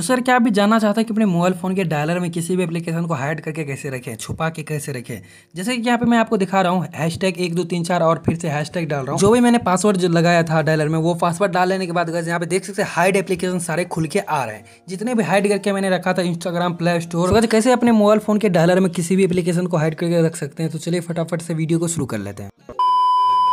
तो सर क्या अभी भी जानना चाहता है कि अपने मोबाइल फ़ोन के डायलर में किसी भी एप्लीकेशन को हाइड करके कैसे रखें छुपा के कैसे रखें जैसे कि यहाँ पे मैं आपको दिखा रहा हूँ हैश टैग एक दो तीन चार और फिर से हैश टैग डाल रहा हूँ जो भी मैंने पासवर्ड जो लगाया था डायलर में वो पासवर्ड डाल लेने के बाद अगर यहाँ पे देख सकते हाइड एप्लीकेशन सारे खुल के आ रहे हैं जितने भी हाइड करके मैंने रखा था इंस्टाग्राम प्ले स्टोर अगर कैसे अपने मोबाइल फ़ोन के डायलर में किसी भी एप्लीकेशन को हाइड करके रख सकते हैं तो चलिए फटाफट से वीडियो को शुरू कर लेते हैं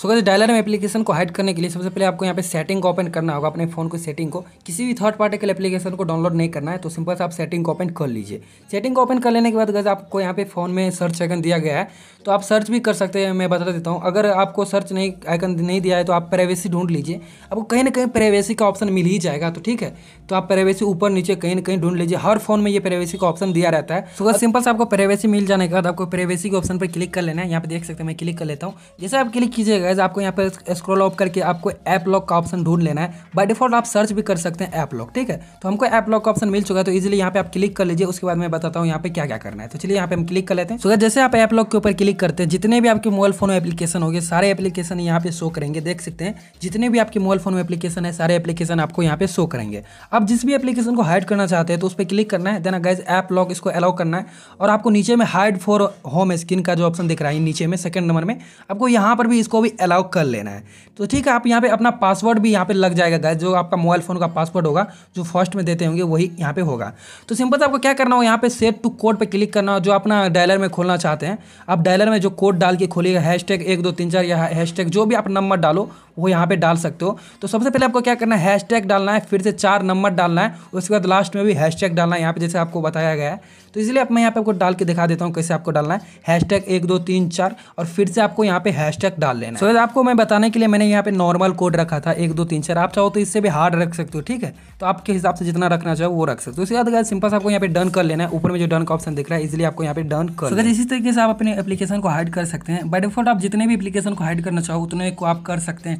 सो so, डायलर में एप्लीकेशन को हाइड करने के लिए सबसे पहले आपको यहाँ पे सेटिंग को ओपन करना होगा अपने फोन को सेटिंग को किसी भी थर्ड पार्टी के एप्लीकेशन को डाउनलोड नहीं करना है तो सिंपल से आप सेटिंग को ओपन कर लीजिए सेटिंग को ओपन कर लेने के बाद गैस आपको यहाँ पे फोन में सर्च आइकन दिया गया है तो आप सर्च भी कर सकते हैं मैं बता देता हूँ अगर आपको सर्च नहीं आइकन नहीं दिया है तो आप प्राइवेसी ढूंढ लीजिए आपको कहीं ना कहीं प्राइवेसी का ऑप्शन मिल ही जाएगा तो ठीक है तो आप प्राइवेसी ऊपर नीचे कहीं ना कहीं ढूंढ लीजिए हर फोन में ये प्राइवेसी का ऑप्शन दिया रहता है सो सिंपल से आपको प्राइवेसी मिल जाने के बाद आपको प्राइवेसी के ऑप्शन पर क्लिक कर लेना है यहाँ पे देख सकते हैं मैं क्लिक कर लेता हूँ जैसे आप क्लिक कीजिएगा गैज़ आपको यहाँ पर स्क्रोल ऑफ करके आपको ऐप लॉक का ऑप्शन ढूंढ लेना है बाई डिफॉल्ट आप सर्च भी कर सकते हैं ऐप लॉक ठीक है तो हमको ऐप लॉक का ऑप्शन मिल चुका है तो इजिली यहाँ पे आप क्लिक कर लीजिए उसके बाद मैं बताता हूँ यहाँ पे क्या क्या करना है तो चलिए यहाँ पे हम क्लिक कर लेते हैं सो जैसे आप ऐप लॉक के ऊपर क्लिक करते हैं जितने भी आपके मोबाइल फोन में एप्लीकेशन हो गए सारे एप्लीकेशन यहाँ पे शो करेंगे देख सकते हैं जितने भी आपके मोबाइल फोन में एप्लीकेशन है सारे एप्लीकेशन आपको यहाँ पे शो करेंगे आप जिस भी एप्लीकेशन को हाइड करना चाहते हैं तो उस पर क्लिक करना है देना गैज ऐप लॉक इसको अलाउ करना है और आपको नीचे में हाइड फॉर होम स्क्रीन का जो ऑप्शन दिख रहा है नीचे में सेकंड नंबर में आपको यहाँ पर भी इसको भी भी अलाउ कर लेना है तो ठीक है आप यहाँ पे अपना पासवर्ड भी यहाँ पे लग जाएगा गाइज जो आपका मोबाइल फ़ोन का पासवर्ड होगा जो फर्स्ट में देते होंगे वही यहाँ पे होगा तो सिंपल से आपको क्या करना हो यहाँ पे सेव टू कोड पे क्लिक करना हो जो अपना डायलर में खोलना चाहते हैं आप डायलर में जो कोड डाल के खोलिएगा हैश एक दो तीन चार या हैश जो भी आप नंबर डालो वो यहाँ पे डाल सकते हो तो सबसे पहले आपको क्या करना है हैशटैग डालना है फिर से चार नंबर डालना है उसके बाद लास्ट में भी हैशटैग डालना है यहाँ पे जैसे आपको बताया गया है तो इसलिए आप मैं यहाँ पे आपको डाल के दिखा देता हूँ कैसे आपको डालना है टैग एक दो तीन चार और फिर से आपको यहाँ पे टैग डाल लेना है so, आपको मैं बताने के लिए मैंने यहाँ पे नॉर्मल कोड रखा था एक दो तीन चार आप चाहो तो इससे भी हार्ड रख सकते हो ठीक है तो आपके हिसाब से जितना रखना चाहो वो रख सकते हो उसके बाद सिंपल से आपको यहाँ पे डन कर लेना है ऊपर में जो डन का ऑप्शन दिख रहा है इसलिए आपको यहाँ पे डन कर अगर इसी तरीके से आप अपने एप्लीकेशन को हाइड कर सकते हैं बाई डिफॉल्ट आप जितने भी एप्लीकेशन को हाइड करना चाहो उतने को आप कर सकते हैं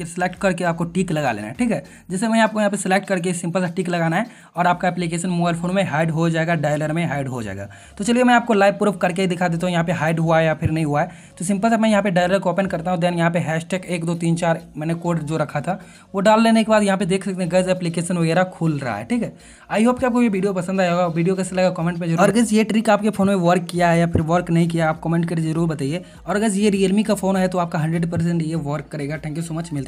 कि करके आपको टिक लगा लेना है ठीक है जैसे मैं आपको यहाँ पे सिलेक्ट करके सिंपल सा टिक लगाना है और आपका एप्लीकेशन मोबाइल फ़ोन में हाइड हो जाएगा डायलर में हाइड हो जाएगा तो चलिए मैं आपको लाइव प्रूफ करके दिखा देता हूँ यहाँ पे हाइड हुआ है या फिर नहीं हुआ है तो सिंपल सा मैं यहाँ पे डायलर को ओपन करता हूँ देन यहाँ पे हैश टैग एक दो तीन चार मैंने कोड जो रखा था वो डाल लेने के बाद यहाँ पे देख सकते हैं गज एप्लीकेशन वगैरह खुल रहा है ठीक है आई होप कि आपको ये वीडियो पसंद आया होगा वीडियो कैसे लगा कमेंट में जरूर और गैस ये ट्रिक आपके फोन में वर्क किया है या फिर वर्क नहीं किया आप कमेंट करके जरूर बताइए और अगर ये रियलमी का फोन है तो आपका हंड्रेड ये वर्क करेगा थैंक यू सो मच मिलते